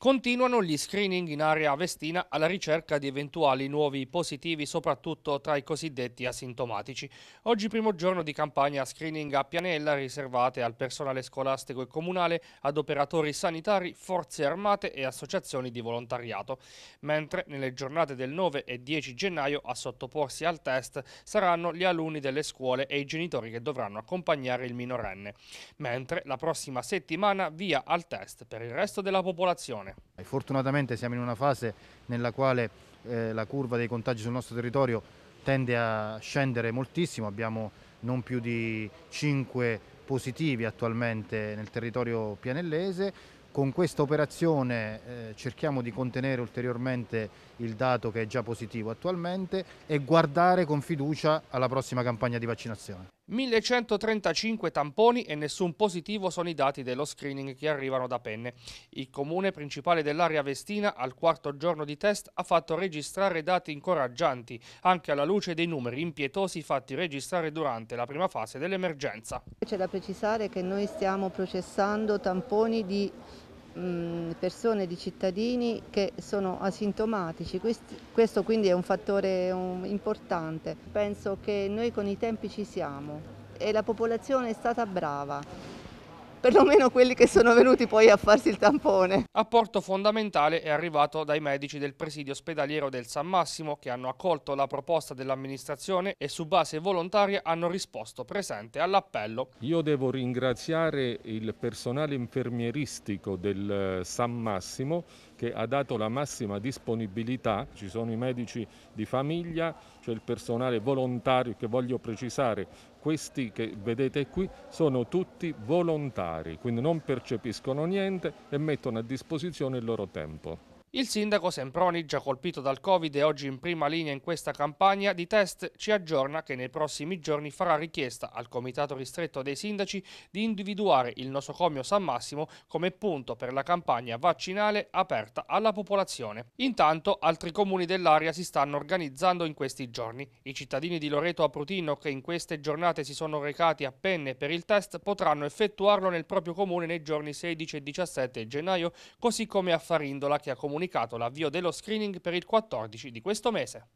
Continuano gli screening in area vestina alla ricerca di eventuali nuovi positivi, soprattutto tra i cosiddetti asintomatici. Oggi primo giorno di campagna screening a Pianella riservate al personale scolastico e comunale, ad operatori sanitari, forze armate e associazioni di volontariato. Mentre nelle giornate del 9 e 10 gennaio a sottoporsi al test saranno gli alunni delle scuole e i genitori che dovranno accompagnare il minorenne. Mentre la prossima settimana via al test per il resto della popolazione situazione. Fortunatamente siamo in una fase nella quale eh, la curva dei contagi sul nostro territorio tende a scendere moltissimo, abbiamo non più di 5 positivi attualmente nel territorio pianellese. Con questa operazione eh, cerchiamo di contenere ulteriormente il dato che è già positivo attualmente e guardare con fiducia alla prossima campagna di vaccinazione. 1135 tamponi e nessun positivo sono i dati dello screening che arrivano da Penne. Il comune principale dell'area vestina al quarto giorno di test ha fatto registrare dati incoraggianti anche alla luce dei numeri impietosi fatti registrare durante la prima fase dell'emergenza. C'è da precisare che noi stiamo processando tamponi di mh, persone, di cittadini che sono asintomatici. questo quindi è un fattore importante. Penso che noi con i tempi ci siamo e la popolazione è stata brava perlomeno quelli che sono venuti poi a farsi il tampone. Apporto fondamentale è arrivato dai medici del presidio ospedaliero del San Massimo che hanno accolto la proposta dell'amministrazione e su base volontaria hanno risposto presente all'appello. Io devo ringraziare il personale infermieristico del eh, San Massimo che ha dato la massima disponibilità, ci sono i medici di famiglia, c'è cioè il personale volontario che voglio precisare questi che vedete qui sono tutti volontari, quindi non percepiscono niente e mettono a disposizione il loro tempo. Il sindaco Semproni, già colpito dal Covid e oggi in prima linea in questa campagna di test, ci aggiorna che nei prossimi giorni farà richiesta al Comitato Ristretto dei Sindaci di individuare il nosocomio San Massimo come punto per la campagna vaccinale aperta alla popolazione. Intanto altri comuni dell'area si stanno organizzando in questi giorni. I cittadini di Loreto Aprutino che in queste giornate si sono recati a Penne per il test potranno effettuarlo nel proprio comune nei giorni 16 e 17 gennaio, così come a Farindola che ha comunicato comunicato l'avvio dello screening per il 14 di questo mese.